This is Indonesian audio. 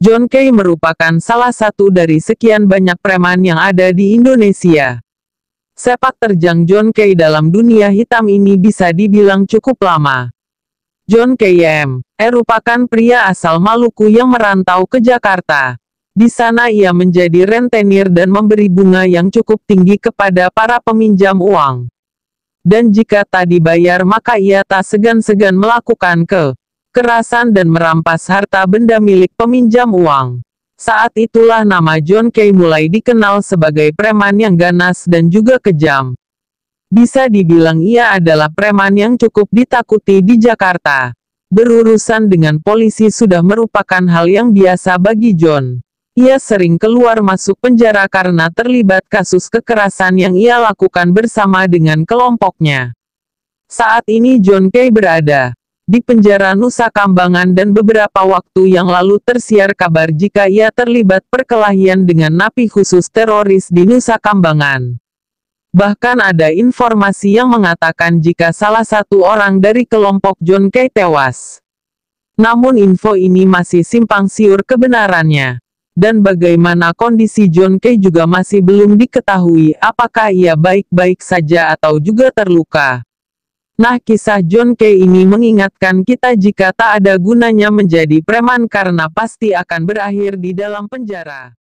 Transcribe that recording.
John Kay merupakan salah satu dari sekian banyak preman yang ada di Indonesia. Sepak terjang John Kay dalam dunia hitam ini bisa dibilang cukup lama. John M. merupakan pria asal Maluku yang merantau ke Jakarta. Di sana ia menjadi rentenir dan memberi bunga yang cukup tinggi kepada para peminjam uang. Dan jika tak dibayar maka ia tak segan-segan melakukan ke kerasan dan merampas harta benda milik peminjam uang. Saat itulah nama John Kay mulai dikenal sebagai preman yang ganas dan juga kejam. Bisa dibilang ia adalah preman yang cukup ditakuti di Jakarta. Berurusan dengan polisi sudah merupakan hal yang biasa bagi John. Ia sering keluar masuk penjara karena terlibat kasus kekerasan yang ia lakukan bersama dengan kelompoknya. Saat ini John Kay berada di penjara Nusa Kambangan dan beberapa waktu yang lalu tersiar kabar jika ia terlibat perkelahian dengan napi khusus teroris di Nusa Kambangan. Bahkan ada informasi yang mengatakan jika salah satu orang dari kelompok John Kay tewas. Namun info ini masih simpang siur kebenarannya. Dan bagaimana kondisi John Kay juga masih belum diketahui apakah ia baik-baik saja atau juga terluka. Nah kisah John Kay ini mengingatkan kita jika tak ada gunanya menjadi preman karena pasti akan berakhir di dalam penjara.